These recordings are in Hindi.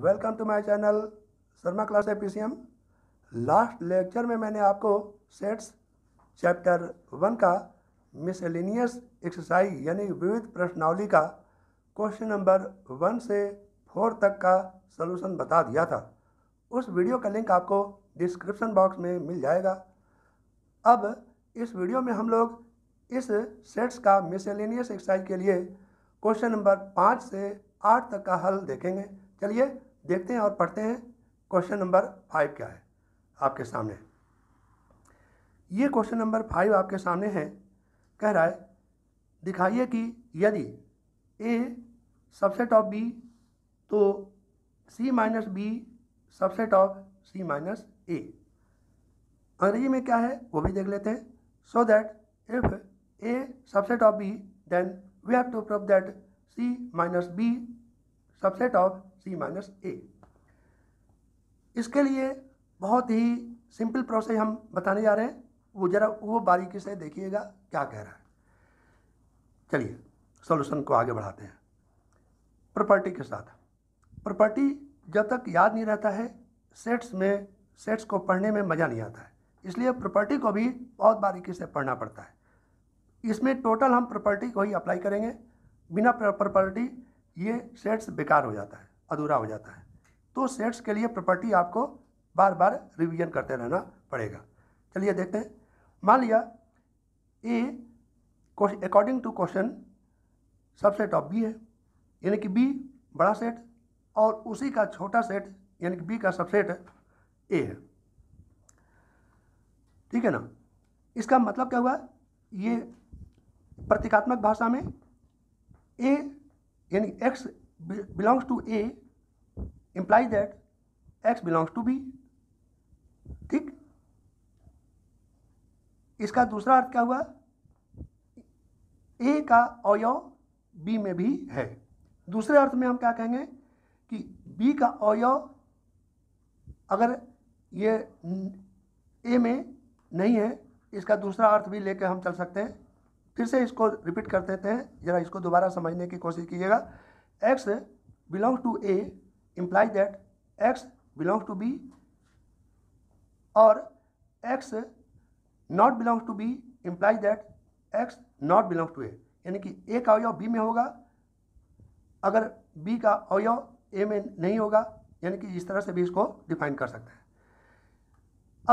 Welcome to my channel Sharma class APCM last lecture में मैंने आपको सेट्स चैप्टर वन का मिसलिनियस एक्सरसाइज यानी विविध प्रश्नावली का क्वेश्चन नंबर वन से फोर तक का सलूशन बता दिया था उस वीडियो का लिंक आपको डिस्क्रिप्शन बॉक्स में मिल जाएगा अब इस वीडियो में हम लोग इस सेट्स का मिसलिनियस एक्सरसाइज के लिए क्वेश्चन नंबर पाँच से आठ तक का हल देखेंगे चलिए देखते हैं और पढ़ते हैं क्वेश्चन नंबर फाइव क्या है आपके सामने ये क्वेश्चन नंबर फाइव आपके सामने है कह रहा है दिखाइए कि यदि ए सबसेट ऑफ बी तो C minus B subset of C minus A अंग्रेजी में क्या है वो भी देख लेते हैं so that if A subset of B then we have to prove that C minus B subset of C minus A इसके लिए बहुत ही सिंपल प्रोसेस हम बताने जा रहे हैं वो ज़रा वो बारीकी से देखिएगा क्या कह रहा है चलिए सॉल्यूशन को आगे बढ़ाते हैं प्रॉपर्टी के साथ प्रॉपर्टी जब तक याद नहीं रहता है सेट्स में सेट्स को पढ़ने में मज़ा नहीं आता है इसलिए प्रॉपर्टी को भी बहुत बारीकी से पढ़ना पड़ता है इसमें टोटल हम प्रॉपर्टी को ही अप्लाई करेंगे बिना प्रॉपर्टी ये सेट्स बेकार हो जाता है अधूरा हो जाता है तो सेट्स के लिए प्रॉपर्टी आपको बार बार रिवीजन करते रहना पड़ेगा चलिए देखते हैं मान लिया A according to question subset of B है यानी कि बी बड़ा सेट और उसी का छोटा सेट यानी कि बी का सबसेट ए है ठीक है ना इसका मतलब क्या हुआ ये प्रतीकात्मक भाषा में ए यानी x belongs to A implies that X belongs to B ठीक इसका दूसरा अर्थ क्या हुआ ए का अवयव बी में भी है दूसरे अर्थ में हम क्या कहेंगे कि बी का अवयव अगर ये ए में नहीं है इसका दूसरा अर्थ भी लेके हम चल सकते हैं फिर से इसको रिपीट कर देते हैं ज़रा इसको दोबारा समझने की कोशिश कीजिएगा x belongs to a implies that x belongs to b or x not belongs to b implies that x not belongs to a यानी कि ए का अवयव बी में होगा अगर बी का अवयव ए में नहीं होगा यानी कि इस तरह से भी इसको डिफाइन कर सकते हैं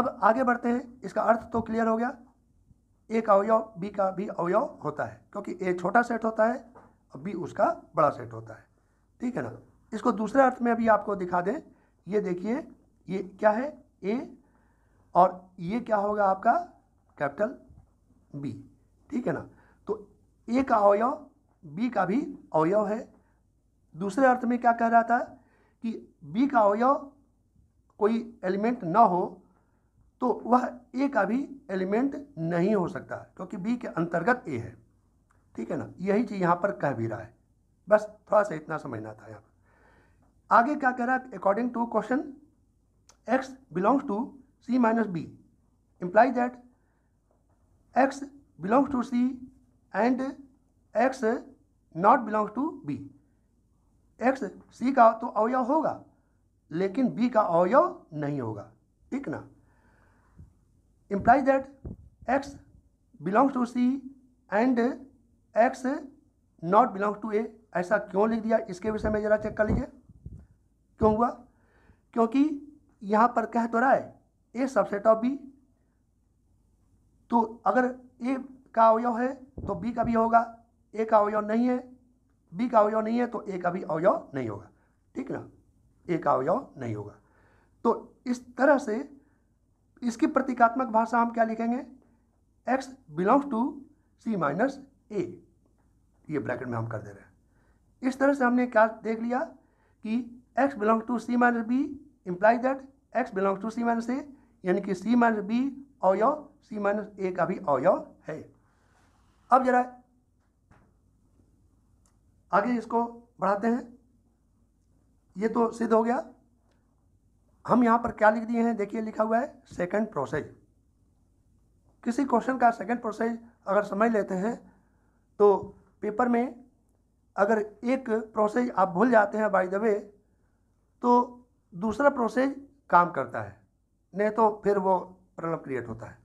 अब आगे बढ़ते हैं इसका अर्थ तो क्लियर हो गया ए का अवयव बी का भी अवयव होता है क्योंकि ए छोटा सेट होता है बी उसका बड़ा सेट होता है ठीक है ना इसको दूसरे अर्थ में अभी आपको दिखा दें ये देखिए ये क्या है ए और ये क्या होगा आपका कैपिटल बी ठीक है ना तो ए का अवयव बी का भी अवयव है दूसरे अर्थ में क्या कह रहा था कि बी का अवयव कोई एलिमेंट ना हो तो वह ए का भी एलिमेंट नहीं हो सकता क्योंकि बी के अंतर्गत ए है ठीक है ना यही चीज़ यहाँ पर कह भी रहा है बस थोड़ा सा इतना समझना था यहाँ पर आगे क्या कह रहा है according to question x belongs to C minus B imply that x belongs to C and x not belongs to B x C का तो अवयव होगा लेकिन बी का अवयव नहीं होगा ठीक ना imply that x belongs to C and x not belong to A ऐसा क्यों लिख दिया इसके विषय में ज़रा चेक कर लीजिए क्यों हुआ क्योंकि यहाँ पर कह तो रहा है ए सबसेट ऑफ बी तो अगर ए का अवयव है तो बी का भी होगा ए का अवयव नहीं है बी का अवयव नहीं है तो ए का भी अवयव नहीं होगा ठीक ना ए का अवयव नहीं होगा तो इस तरह से इसकी प्रतीकात्मक भाषा हम क्या लिखेंगे x belongs to C minus A ये ब्रैकेट में हम कर दे रहे हैं इस तरह से हमने क्या देख लिया कि x belong to C minus B imply that x belong to C minus A यानी कि c माइनस बी अवयव सी माइनस ए का भी अवयव है अब जरा आगे इसको बढ़ाते हैं ये तो सिद्ध हो गया हम यहाँ पर क्या लिख दिए हैं देखिए लिखा हुआ है सेकंड प्रोसेस किसी क्वेश्चन का सेकंड प्रोसेस अगर समझ लेते हैं तो पेपर में अगर एक प्रोसेस आप भूल जाते हैं बाई द वे तो दूसरा प्रोसेस काम करता है नहीं तो फिर वो प्रॉब्लम क्रिएट होता है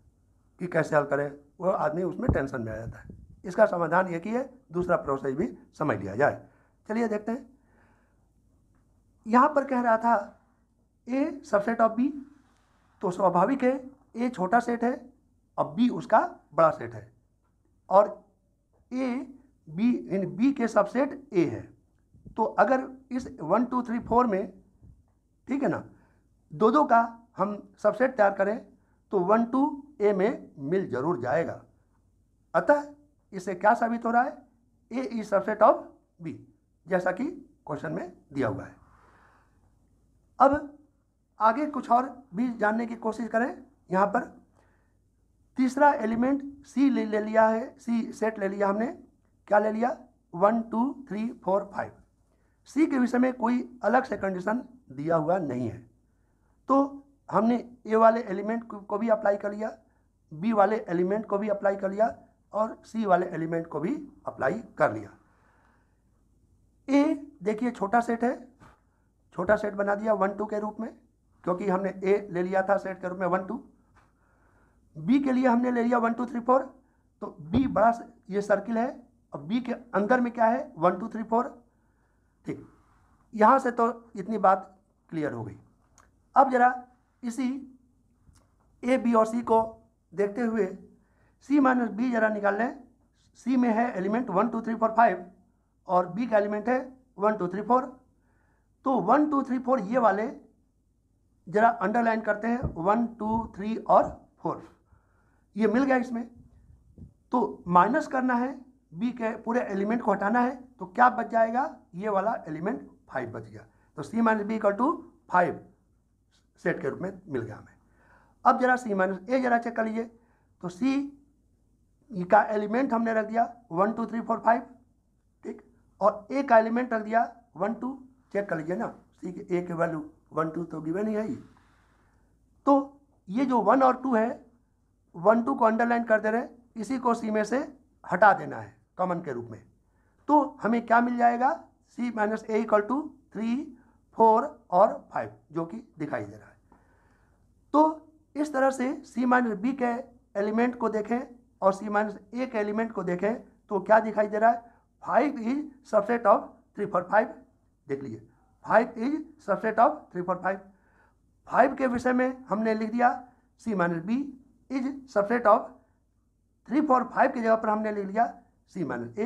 कि कैसे हल करें वो आदमी उसमें टेंशन में आ जाता है इसका समाधान ये कि है दूसरा प्रोसेस भी समझ लिया जाए चलिए देखते हैं यहाँ पर कह रहा था ए सबसेट ऑफ बी तो स्वाभाविक है ए छोटा सेट है और बी उसका बड़ा सेट है और ए बी इन बी के सबसेट ए है तो अगर इस वन टू थ्री फोर में ठीक है ना दो दो का हम सबसेट तैयार करें तो वन टू ए में मिल जरूर जाएगा अतः इससे क्या साबित हो रहा है A is subset of B जैसा कि क्वेश्चन में दिया हुआ है अब आगे कुछ और भी जानने की कोशिश करें यहाँ पर तीसरा एलिमेंट सी ले, ले लिया है सी सेट ले लिया हमने क्या ले लिया one two three four five C के विषय में कोई अलग से कंडीशन दिया हुआ नहीं है तो हमने ए वाले एलिमेंट को भी अप्लाई कर लिया बी वाले एलिमेंट को भी अप्लाई कर लिया और सी वाले एलिमेंट को भी अप्लाई कर लिया ए देखिए छोटा सेट है छोटा सेट बना दिया वन टू के रूप में क्योंकि हमने ए ले लिया था सेट के रूप में वन टू बी के लिए हमने ले लिया वन टू थ्री फोर तो बी बड़ा ये सर्किल है और बी के अंदर में क्या है वन टू थ्री फोर ठीक यहाँ से तो इतनी बात क्लियर हो गई अब जरा इसी ए बी और सी को देखते हुए सी माइनस बी जरा निकाल लें सी में है element one two three four five और बी का एलिमेंट है वन टू थ्री फोर तो वन टू थ्री फोर ये वाले जरा अंडरलाइन करते हैं वन टू थ्री और फोर ये मिल गया इसमें तो माइनस करना है बी के पूरे एलिमेंट को हटाना है तो क्या बच जाएगा ये वाला एलिमेंट फाइव बच गया तो C minus B equal to five set के रूप में मिल गया हमें अब जरा सी माइनस ए जरा चेक कर लीजिए तो सी का एलिमेंट हमने रख दिया one two three four five ठीक और ए का एलिमेंट रख दिया वन टू चेक कर लीजिए ना सी के ए के वैल्यू वन टू तो गिवन ही है ही तो ये जो वन और टू है वन टू को अंडरलाइन कर दे रहे इसी को सी में से हटा देना है कॉमन के रूप में तो हमें क्या मिल जाएगा C minus A equal to three four और फाइव जो कि दिखाई दे रहा है तो इस तरह से सी माइनस बी के एलिमेंट को देखें और सी माइनस ए के एलिमेंट को देखें तो क्या दिखाई दे रहा है five is subset of three four five देख लीजिए five is subset of three four five five के विषय में हमने लिख दिया C minus B is subset of three four five की जगह पर हमने लिख लिया सी माइनस ए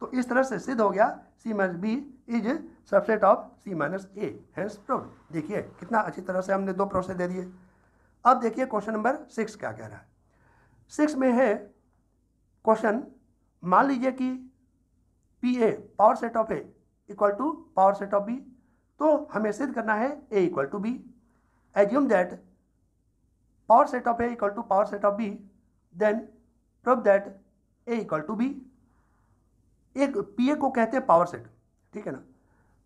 तो इस तरह से सिद्ध हो गया C minus B is subset of C minus A hence proof देखिए कितना अच्छी तरह से हमने दो प्रोसेस दे दिए अब देखिए क्वेश्चन नंबर सिक्स क्या कह रहा है सिक्स में है क्वेश्चन मान लीजिए कि P A power set of A equal to power set of B तो हमें सिद्ध करना है A equal to B assume that power set of A equal to power set of B then prove that A equal to B एक पीए को कहते हैं पावर सेट ठीक है ना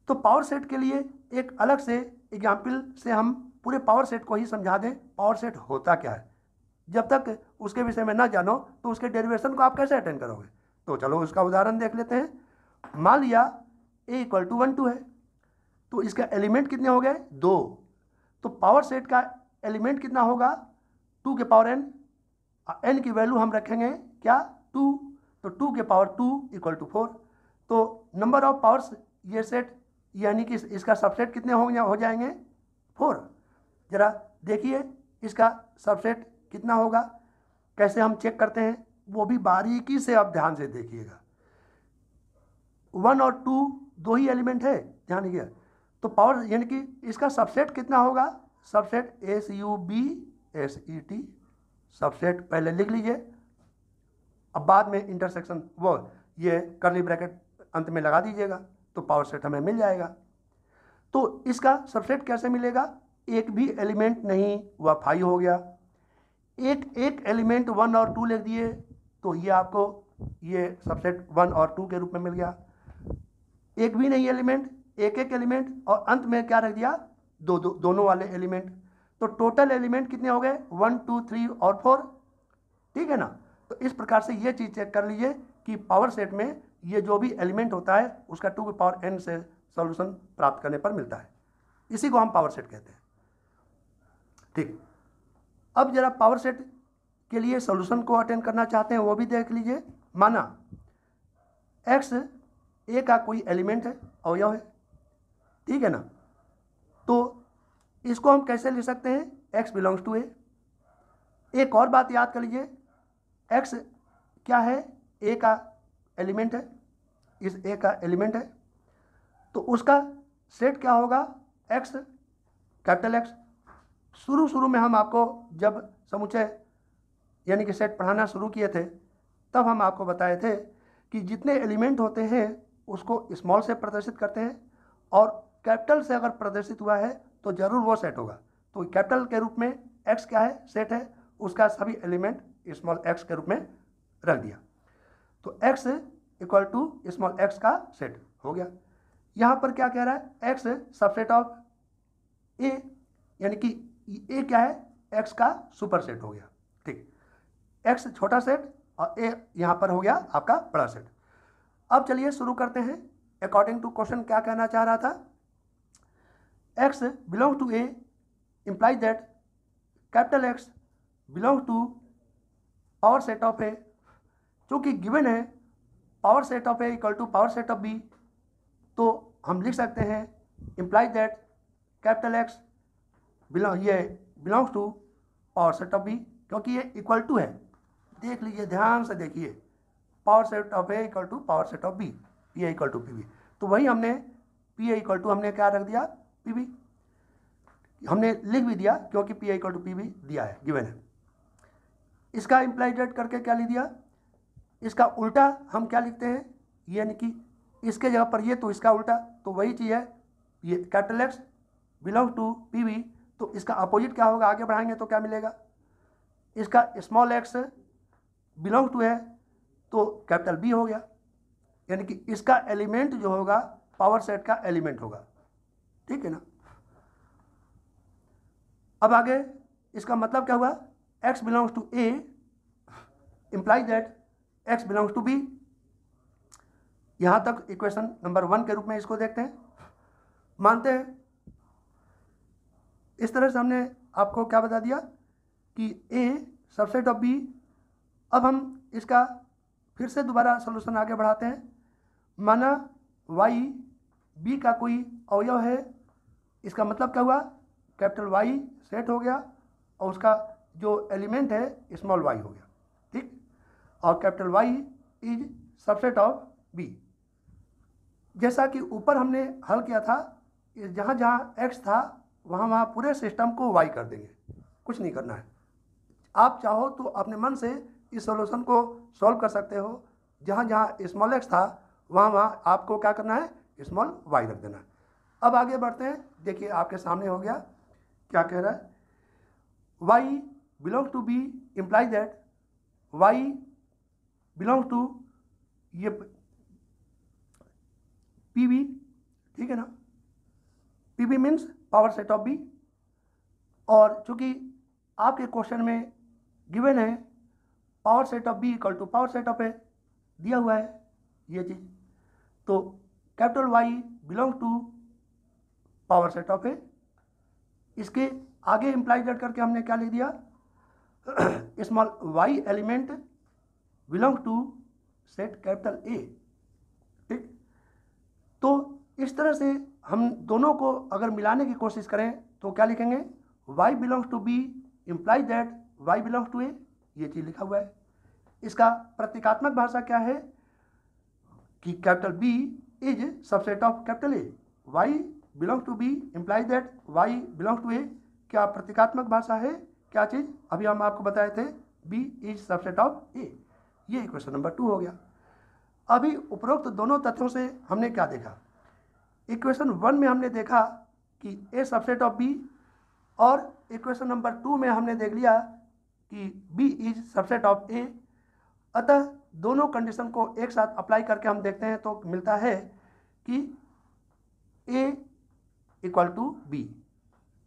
तो पावर सेट के लिए एक अलग से एग्जाम्पल से हम पूरे पावर सेट को ही समझा दें पावर सेट होता क्या है जब तक उसके विषय में ना जानो तो उसके डेरिवेशन को आप कैसे अटेंड करोगे तो चलो उसका उदाहरण देख लेते हैं मान लिया A equal to one two है तो इसका एलिमेंट कितने हो गए दो तो पावर सेट का एलिमेंट कितना होगा टू के पावर एन एन की वैल्यू हम रखेंगे क्या टू तो टू के power two equal to four तो नंबर ऑफ पावर्स ये सेट यानी कि इसका सबसेट कितने हो हो जाएंगे फोर जरा देखिए इसका सबसेट कितना होगा कैसे हम चेक करते हैं वो भी बारीकी से आप ध्यान से देखिएगा वन और टू दो ही एलिमेंट है ध्यान रखिए तो पावर यानी कि इसका सबसेट कितना होगा subset S U B S E T subset पहले लिख लीजिए अब बाद में इंटरसेक्शन वो ये करली ब्रैकेट अंत में लगा दीजिएगा तो पावर सेट हमें मिल जाएगा तो इसका सबसेट कैसे मिलेगा एक भी एलिमेंट नहीं हुआ फाइव हो गया एक एक एलिमेंट वन और टू लिख दिए तो ये आपको ये सबसेट वन और टू के रूप में मिल गया एक भी नहीं एलिमेंट एक एक एलिमेंट और अंत में क्या रख दिया दो दो दोनों वाले एलिमेंट तो टोटल एलिमेंट कितने हो गए वन टू थ्री और फोर ठीक है ना तो इस प्रकार से ये चीज़ चेक कर लीजिए कि पावर सेट में ये जो भी एलिमेंट होता है उसका टू पावर एन से सॉल्यूशन प्राप्त करने पर मिलता है इसी को हम पावर सेट कहते हैं ठीक अब जरा पावर सेट के लिए सॉल्यूशन को अटेंड करना चाहते हैं वो भी देख लीजिए माना एक्स ए का कोई एलिमेंट है अवयव है ठीक है ना तो इसको हम कैसे ले सकते हैं एक्स बिलोंग्स टू ए एक और बात याद कर लीजिए एक्स क्या है ए का एलिमेंट है इस ए का एलिमेंट है तो उसका सेट क्या होगा एक्स कैपिटल एक्स शुरू शुरू में हम आपको जब समुचे यानी कि सेट पढ़ाना शुरू किए थे तब हम आपको बताए थे कि जितने एलिमेंट होते हैं उसको स्मॉल से प्रदर्शित करते हैं और कैपिटल से अगर प्रदर्शित हुआ है तो ज़रूर वो सेट होगा तो कैपिटल के रूप में एक्स क्या है सेट है उसका सभी एलिमेंट स्मॉल एक्स के रूप में रख दिया तो X equal to small X का सेट हो गया यहाँ पर क्या कह रहा है एक्स सबसेट ऑफ ए यानी कि ए क्या है एक्स का सुपर सेट हो गया ठीक एक्स छोटा सेट और ए यहाँ पर हो गया आपका बड़ा सेट अब चलिए शुरू करते हैं अकॉर्डिंग टू क्वेश्चन क्या कहना चाह रहा था X belong to A implies that capital X belong to power set of A चूँकि गिवन है power set of A equal to power set of B तो हम लिख सकते हैं implies that capital X belong ये belongs to power set of B क्योंकि ये इक्वल टू है देख लीजिए ध्यान से देखिए power set of A equal to power set of B P A equal to P B तो वही हमने पी ए इक्वल टू हमने क्या रख दिया पी बी हमने लिख भी दिया क्योंकि P A equal to P B दिया है गिवन है इसका रेट करके क्या लिख दिया इसका उल्टा हम क्या लिखते हैं यानी कि इसके जगह पर ये तो इसका उल्टा तो वही चीज़ है ये capital X belong to P V तो इसका अपोजिट क्या होगा आगे बढ़ाएंगे तो क्या मिलेगा इसका स्मॉल एक्स बिलोंग टू है तो कैपिटल बी हो गया यानी कि इसका एलिमेंट जो होगा पावर सेट का एलिमेंट होगा ठीक है ना अब आगे इसका मतलब क्या हुआ x belongs to A implies that x belongs to B यहाँ तक इक्वेशन नंबर वन के रूप में इसको देखते हैं मानते हैं इस तरह से हमने आपको क्या बता दिया कि ए सबसेट ऑफ बी अब हम इसका फिर से दोबारा सोल्यूशन आगे बढ़ाते हैं माना वाई बी का कोई अवयव है इसका मतलब क्या हुआ कैपिटल वाई सेट हो गया और उसका जो एलिमेंट है स्मॉल वाई हो गया ठीक और capital Y is subset of B जैसा कि ऊपर हमने हल किया था जहाँ जहाँ एक्स था वहाँ वहाँ पूरे सिस्टम को वाई कर देंगे कुछ नहीं करना है आप चाहो तो अपने मन से इस सॉल्यूशन को सॉल्व कर सकते हो जहाँ जहाँ स्मॉल एक्स था वहाँ वहाँ आपको क्या करना है स्मॉल वाई रख देना है अब आगे बढ़ते हैं देखिए आपके सामने हो गया क्या कह रहा है Y belong to b implies that y belong to ये पी वी ठीक है ना P B means power set of B और चूंकि आपके क्वेश्चन में गिवन है power set of B equal to power set of A दिया हुआ है ये चीज़ तो capital Y belong to power set of A इसके आगे इम्प्लाइज करके हमने क्या लिख दिया small Y element belong to set capital A ठीक तो इस तरह से हम दोनों को अगर मिलाने की कोशिश करें तो क्या लिखेंगे Y belongs to B imply that Y belongs to A ये चीज़ लिखा हुआ है इसका प्रतीकात्मक भाषा क्या है कि capital B is subset of capital A Y belongs to B imply that Y belong to A क्या प्रतीकात्मक भाषा है क्या चीज़ अभी हम आपको बताए थे B is subset of A ये क्वेश्चन नंबर टू हो गया अभी उपरोक्त दोनों तथ्यों से हमने क्या देखा इक्वेशन वन में हमने देखा कि ए सबसेट ऑफ बी और इक्वेशन नंबर टू में हमने देख लिया कि B is subset of A अतः दोनों कंडीशन को एक साथ अप्लाई करके हम देखते हैं तो मिलता है कि ए इक्वल टू बी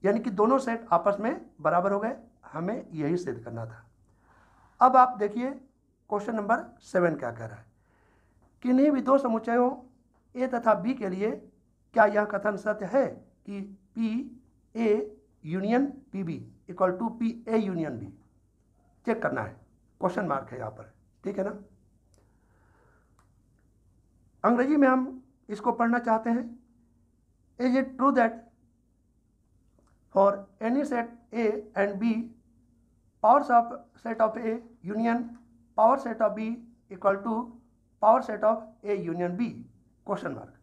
यानी कि दोनों सेट आपस में बराबर हो गए हमें यही सिद्ध करना था अब आप देखिए क्वेश्चन नंबर सेवन क्या कह रहा है किन्हीं भी दो समुच्चयों ए तथा बी के लिए क्या यह कथन सत्य है कि P A union P B equal to P A union B check करना है क्वेश्चन मार्क है यहाँ पर ठीक है ना अंग्रेजी में हम इसको पढ़ना चाहते हैं is it true that for any set A and B powers of set of A union power set of B equal to power set of A union B question mark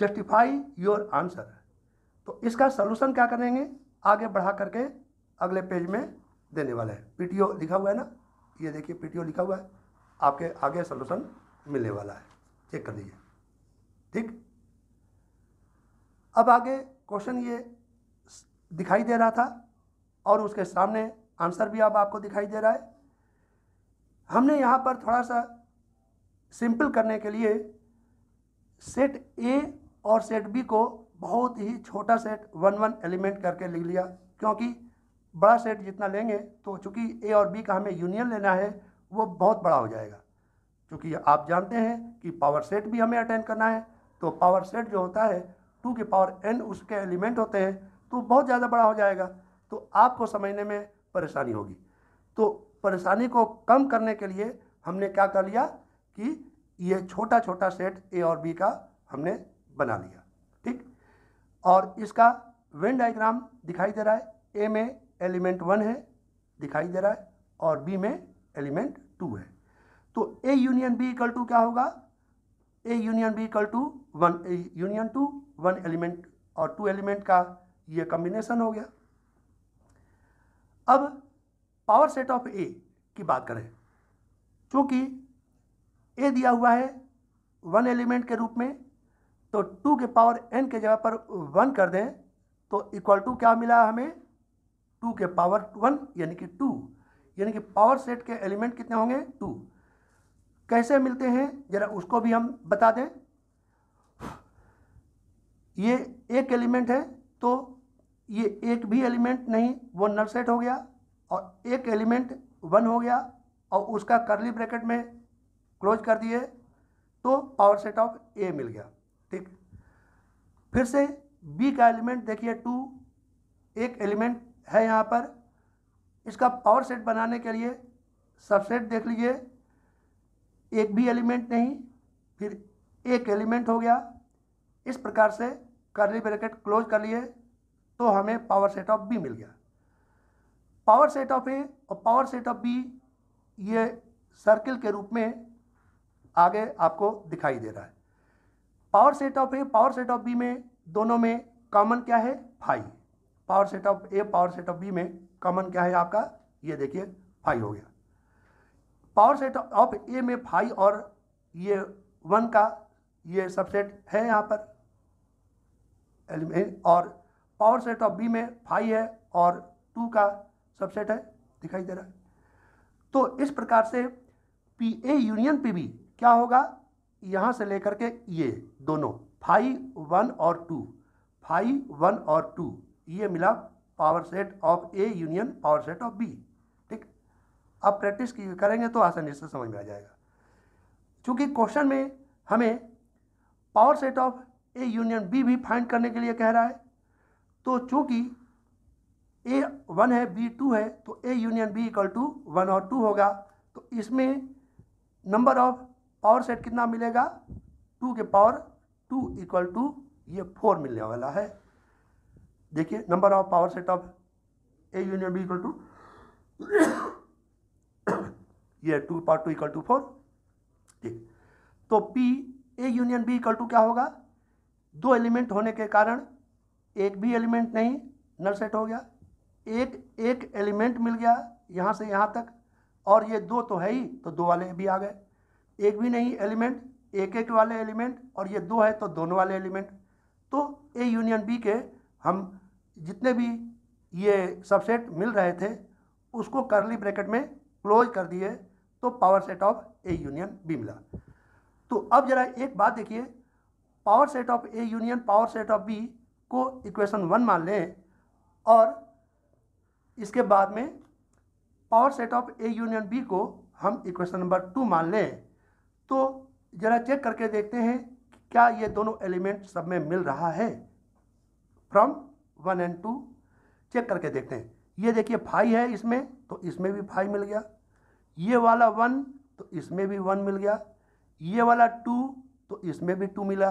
justify your answer तो इसका सोल्यूशन क्या करेंगे आगे बढ़ा करके अगले पेज में देने वाला है पीटीओ लिखा हुआ है ना ये देखिए पीटीओ लिखा हुआ है आपके आगे सोल्यूशन मिलने वाला है चेक कर लीजिए ठीक अब आगे क्वेश्चन ये दिखाई दे रहा था और उसके सामने आंसर भी अब आपको दिखाई दे रहा है हमने यहाँ पर थोड़ा सा सिंपल करने के लिए सेट ए और सेट बी को बहुत ही छोटा सेट वन वन एलिमेंट करके लिख लिया क्योंकि बड़ा सेट जितना लेंगे तो चूँकि ए और बी का हमें यूनियन लेना है वो बहुत बड़ा हो जाएगा चूँकि आप जानते हैं कि पावर सेट भी हमें अटेंड करना है तो पावर सेट जो होता है टू के पावर एन उसके एलिमेंट होते हैं तो बहुत ज़्यादा बड़ा हो जाएगा तो आपको समझने में परेशानी होगी तो परेशानी को कम करने के लिए हमने क्या कर लिया कि ये छोटा छोटा सेट ए और बी का हमने बना लिया ठीक और इसका वेन डायग्राम दिखाई दे रहा है ए में एलिमेंट वन है दिखाई दे रहा है और बी में एलिमेंट टू है तो A union B equal to क्या होगा A union B equal to one union two one element और टू एलिमेंट का ये कम्बिनेशन हो गया अब पावर सेट ऑफ ए की बात करें क्योंकि ए दिया हुआ है वन एलिमेंट के रूप में तो टू के पावर एन के जगह पर वन कर दें तो इक्वल टू क्या मिला हमें टू के पावर वन यानी कि टू यानी कि पावर सेट के एलिमेंट कितने होंगे टू कैसे मिलते हैं जरा उसको भी हम बता दें ये एक एलिमेंट है तो ये एक भी एलिमेंट नहीं वो नल सेट हो गया और एक एलिमेंट वन हो गया और उसका करली ब्रैकेट में क्लोज कर दिए तो पावर सेट ऑफ ए मिल गया ठीक फिर से बी का एलिमेंट देखिए टू एक एलिमेंट है यहाँ पर इसका पावर सेट बनाने के लिए सबसेट देख लीजिए एक भी एलिमेंट नहीं फिर एक एलिमेंट हो गया इस प्रकार से करली ब्रैकेट क्लोज कर लिए तो हमें पावर सेट ऑफ बी मिल गया पावर सेट ऑफ ए और पावर सेट ऑफ बी ये सर्किल के रूप में आगे आपको दिखाई दे रहा है power set of A power set of B में दोनों में कॉमन क्या है phi power set of A power set of B में कॉमन क्या है आपका ये देखिए फाइव हो गया पावर सेट ऑफ ए में फाइव और ये वन का ये सबसेट है यहाँ पर एलिमेंट और पावर सेट ऑफ बी में फाइव है और टू का सबसेट है दिखाई दे रहा है तो इस प्रकार से P A union P B क्या होगा यहाँ से लेकर के ये दोनों फाइव वन और टू फाइव वन और टू ये मिला power set of A union power set of B ठीक अब प्रैक्टिस करेंगे तो आसानी से समझ में आ जाएगा क्योंकि क्वेश्चन में हमें power set of A union B भी फाइंड करने के लिए कह रहा है तो चूंकि ए वन है बी टू है तो A union B equal to one और टू होगा तो इसमें नंबर ऑफ पावर सेट कितना मिलेगा टू के पावर टू इक्वल टू ये फोर मिलने वाला है देखिए number of power set of A union B equal to ये two power two equal to four ठीक तो P A union B equal to क्या होगा दो एलिमेंट होने के कारण एक भी एलिमेंट नहीं नल सेट हो गया एक एक एलिमेंट मिल गया यहाँ से यहाँ तक और ये दो तो है ही तो दो वाले भी आ गए एक भी नहीं एलिमेंट एक एक वाले एलिमेंट और ये दो है तो दोनों वाले एलिमेंट तो ए यूनियन बी के हम जितने भी ये सबसेट मिल रहे थे उसको करली ब्रैकेट में क्लोज कर दिए तो power set of A union B मिला तो अब जरा एक बात देखिए power set of A union power set of B को इक्वेशन वन मान लें और इसके बाद में power set of A union B को हम इक्वेशन नंबर टू मान लें तो ज़रा चेक करके देखते हैं क्या ये दोनों एलिमेंट सब में मिल रहा है from one and two check करके देखते हैं ये देखिए फाइव है इसमें तो इसमें भी फाइव मिल गया ये वाला वन तो इसमें भी वन मिल गया ये वाला टू तो इसमें भी टू मिला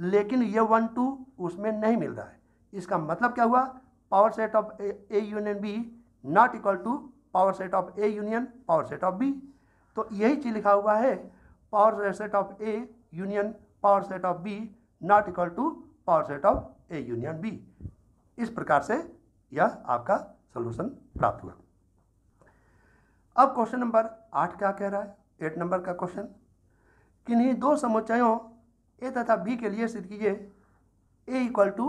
लेकिन ये वन टू उसमें नहीं मिल रहा है इसका मतलब क्या हुआ power set of A union B not equal to power set of A union power set of B तो यही चीज़ लिखा हुआ है power set of A union power set of B not equal to power set of A union B इस प्रकार से यह आपका सोल्यूशन प्राप्त हुआ अब क्वेश्चन नंबर आठ क्या कह रहा है एट नंबर का क्वेश्चन किन्हीं दो समुच्चयों ए तथा बी के लिए सिद्ध कीजिए A equal to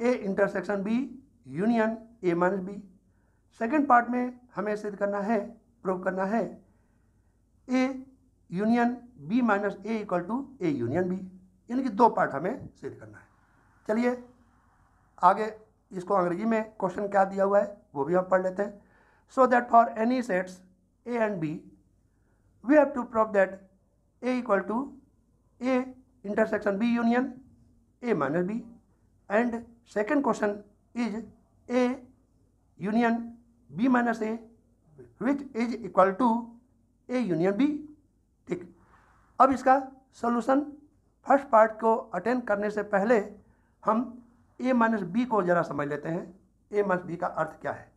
A intersection B union A minus B second part में हमें सिद्ध करना है प्रूव करना है A union B minus A equal to A union B यानी कि दो पार्ट हमें सिद्ध करना है चलिए आगे इसको अंग्रेजी में क्वेश्चन क्या दिया हुआ है वो भी हम पढ़ लेते हैं so that for any sets A and B we have to prove that A equal to A intersection B union A minus B and second question is A union B minus A which is equal to A union B ठीक अब इसका सोल्यूशन फर्स्ट पार्ट को अटेंड करने से पहले हम ए माइनस बी को ज़रा समझ लेते हैं ए माइनस बी का अर्थ क्या है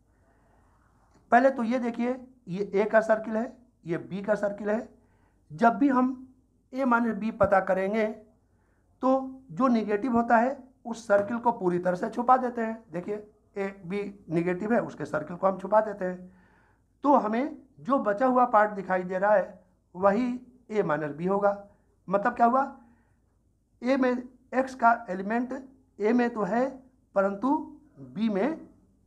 पहले तो ये देखिए ये ए का सर्किल है ये बी का सर्किल है जब भी हम ए माइनस बी पता करेंगे तो जो निगेटिव होता है उस सर्किल को पूरी तरह से छुपा देते हैं देखिए ए बी निगेटिव है उसके सर्किल को हम छुपा देते हैं तो हमें जो बचा हुआ पार्ट दिखाई दे रहा है वही ए माइनस बी होगा मतलब क्या हुआ ए में एक्स का एलिमेंट ए में तो है परंतु बी में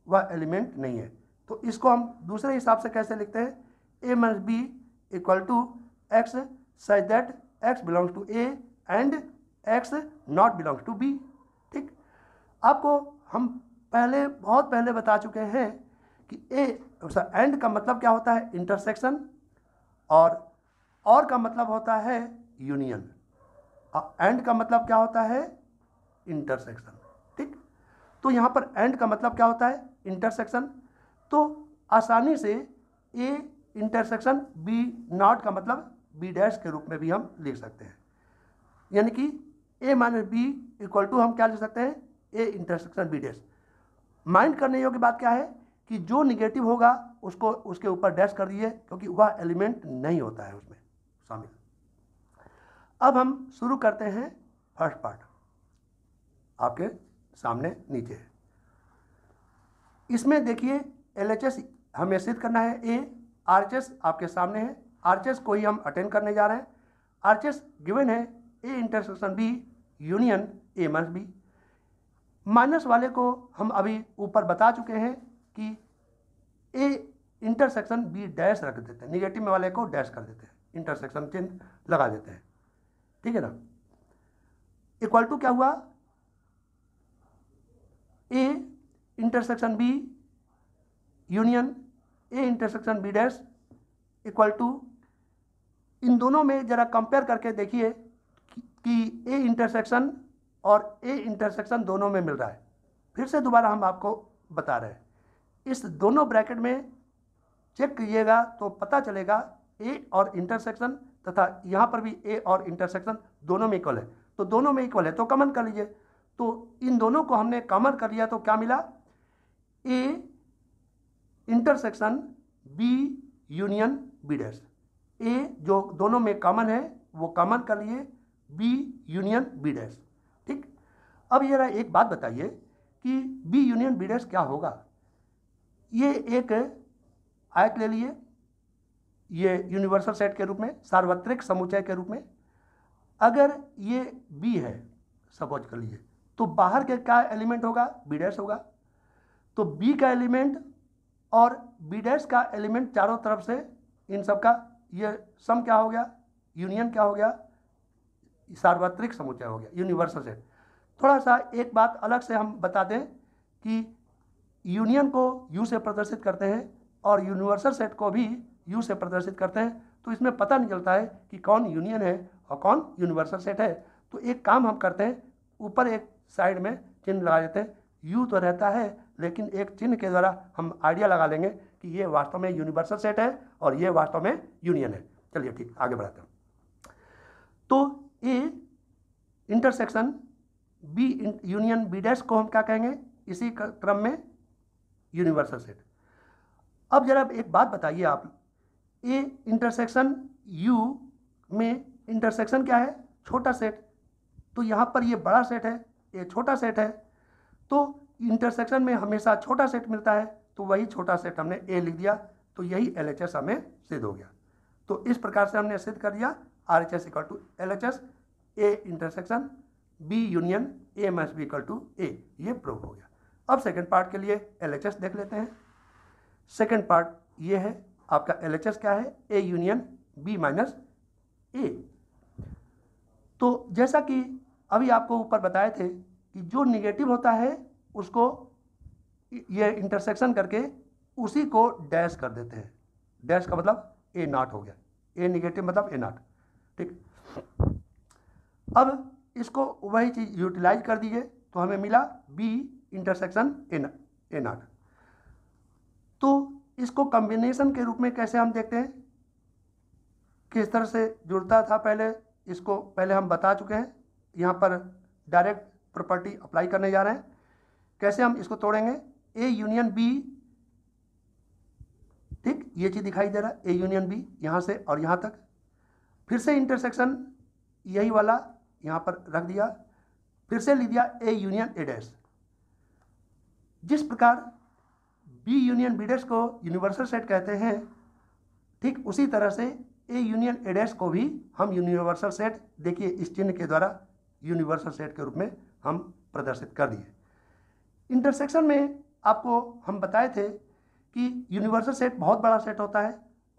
वह एलिमेंट नहीं है तो इसको हम दूसरे हिसाब से कैसे लिखते हैं A minus B equal to X such that x belongs to A and x not belongs to B ठीक आपको हम पहले बहुत पहले बता चुके हैं कि ए एंड का मतलब क्या होता है इंटरसेक्शन और और का मतलब होता है यूनियन एंड का मतलब क्या होता है इंटरसेक्शन ठीक तो यहाँ पर एंड का मतलब क्या होता है इंटरसेक्शन तो आसानी से ए इंटरसेक्शन बी नॉट का मतलब बी डैश के रूप में भी हम लिख सकते हैं यानी कि A minus B equal to हम क्या लिख सकते हैं A intersection B dash mind करने योग्य बात क्या है कि जो निगेटिव होगा उसको उसके ऊपर डैश कर दिए क्योंकि वह एलिमेंट नहीं होता है उसमें शामिल अब हम शुरू करते हैं फर्स्ट पार्ट आपके सामने नीचे इसमें देखिए एल हमें सिद्ध करना है ए आर आपके सामने है आर्चेस को ही हम अटेंड करने जा रहे हैं आर्चेस गिवन है A intersection B union A minus B minus वाले को हम अभी ऊपर बता चुके हैं कि ए इंटरसेक्शन बी डैश रख देते हैं निगेटिव वाले को डैश कर देते हैं इंटरसेक्शन चिन्ह लगा देते हैं ठीक है ना इक्वल टू क्या हुआ A intersection B union A intersection B dash equal to इन हम्म। दोनों में ज़रा कंपेयर करके देखिए कि ए इंटरसेक्शन और ए इंटरसेक्शन दोनों में मिल रहा है फिर से दोबारा हम आपको बता रहे हैं इस दोनों ब्रैकेट में चेक कीजिएगा तो पता चलेगा ए और इंटरसेक्शन तथा यहाँ पर भी ए और इंटरसेक्शन दोनों में इक्वल है तो दोनों में इक्वल है तो कमन कर लीजिए तो इन दोनों को हमने कॉमन कर लिया तो क्या मिला ए इंटरसेक्शन बी यूनियन बीडर्स ए जो दोनों में कॉमन है वो कॉमन कर लिए बी यूनियन बीडर्स ठीक अब ये रहा एक बात बताइए कि बी यूनियन बीडर्स क्या होगा ये एक आयत ले लिए ये यूनिवर्सल सेट के रूप में सार्वत्रिक समुचय के रूप में अगर ये बी है सपोज कर लिए तो बाहर के क्या एलिमेंट होगा बी डैश होगा तो बी का एलिमेंट और बी डैश का एलिमेंट चारों तरफ से इन सब का ये सम क्या हो गया यूनियन क्या हो गया सार्वत्रिक समुचय हो गया यूनिवर्सल सेट थोड़ा सा एक बात अलग से हम बता दें कि यूनियन को यू से प्रदर्शित करते हैं और यूनिवर्सल सेट को भी यू से प्रदर्शित करते हैं तो इसमें पता नहीं चलता है कि कौन यूनियन है और कौन यूनिवर्सल सेट है तो एक काम हम करते हैं ऊपर एक साइड में चिन्ह लगा देते हैं यू तो रहता है लेकिन एक चिन्ह के द्वारा हम आइडिया लगा लेंगे कि ये वास्तव में यूनिवर्सल सेट है और ये वास्तव में यूनियन है चलिए ठीक आगे बढ़ाते हैं तो A intersection B union B dash को हम क्या कहेंगे इसी क्रम में यूनिवर्सल सेट अब जरा एक बात बताइए आप ए इंटरसेक्शन यू में इंटरसेक्शन क्या है छोटा सेट तो यहाँ पर ये बड़ा सेट है ये छोटा सेट है तो इंटरसेक्शन में हमेशा छोटा सेट मिलता है तो वही छोटा सेट हमने ए लिख दिया तो यही एल एच एस हमें सिद्ध हो गया तो इस प्रकार से हमने सिद्ध कर दिया R H S equal to L H S A intersection B union A minus B equal to A ये प्रूव हो गया अब सेकेंड पार्ट के लिए एल एच एस देख लेते हैं सेकेंड पार्ट ये है आपका एल एच एस क्या है A union B minus A तो जैसा कि अभी आपको ऊपर बताए थे कि जो निगेटिव होता है उसको ये इंटरसेक्शन करके उसी को डैश कर देते हैं डैश का मतलब ए नॉट हो गया ए निगेटिव मतलब ए नॉट ठीक अब इसको वही चीज़ यूटिलाइज कर दीजिए तो हमें मिला B intersection A A not तो इसको कॉम्बिनेशन के रूप में कैसे हम देखते हैं किस तरह से जुड़ता था पहले इसको पहले हम बता चुके हैं यहाँ पर डायरेक्ट प्रॉपर्टी अप्लाई करने जा रहे हैं कैसे हम इसको तोड़ेंगे ए यूनियन बी ठीक ये चीज़ दिखाई दे रहा है ए यूनियन बी यहां से और यहां तक फिर से इंटरसेक्शन यही वाला यहां पर रख दिया फिर से लिख दिया ए यूनियन ए डैश जिस प्रकार बी यूनियन बी डैश को यूनिवर्सल सेट कहते हैं ठीक उसी तरह से ए यूनियन ए डैश को भी हम यूनिवर्सल सेट देखिए इस चिन्ह के द्वारा यूनिवर्सल सेट के रूप में हम प्रदर्शित कर दिए इंटरसेक्शन में आपको हम बताए थे कि यूनिवर्सल सेट बहुत बड़ा सेट होता है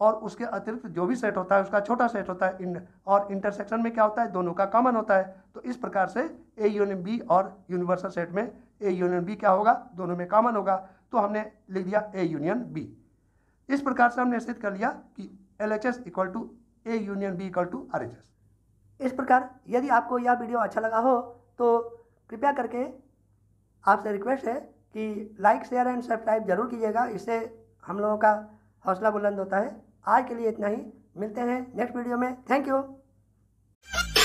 और उसके अतिरिक्त जो भी सेट होता है उसका छोटा सेट होता है इन और इंटरसेक्शन में क्या होता है दोनों का कॉमन होता है तो इस प्रकार से ए यूनियन बी और यूनिवर्सल सेट में ए यूनियन बी क्या होगा दोनों में कॉमन होगा तो हमने लिख दिया ए यूनियन बी इस प्रकार से हमने निश्चित कर लिया कि L H S equal to A union B equal to R H S इस प्रकार यदि आपको यह वीडियो अच्छा लगा हो तो कृपया करके आपसे रिक्वेस्ट है कि लाइक शेयर एंड सब्सक्राइब जरूर कीजिएगा इससे हम लोगों का हौसला बुलंद होता है आज के लिए इतना ही मिलते हैं नेक्स्ट वीडियो में थैंक यू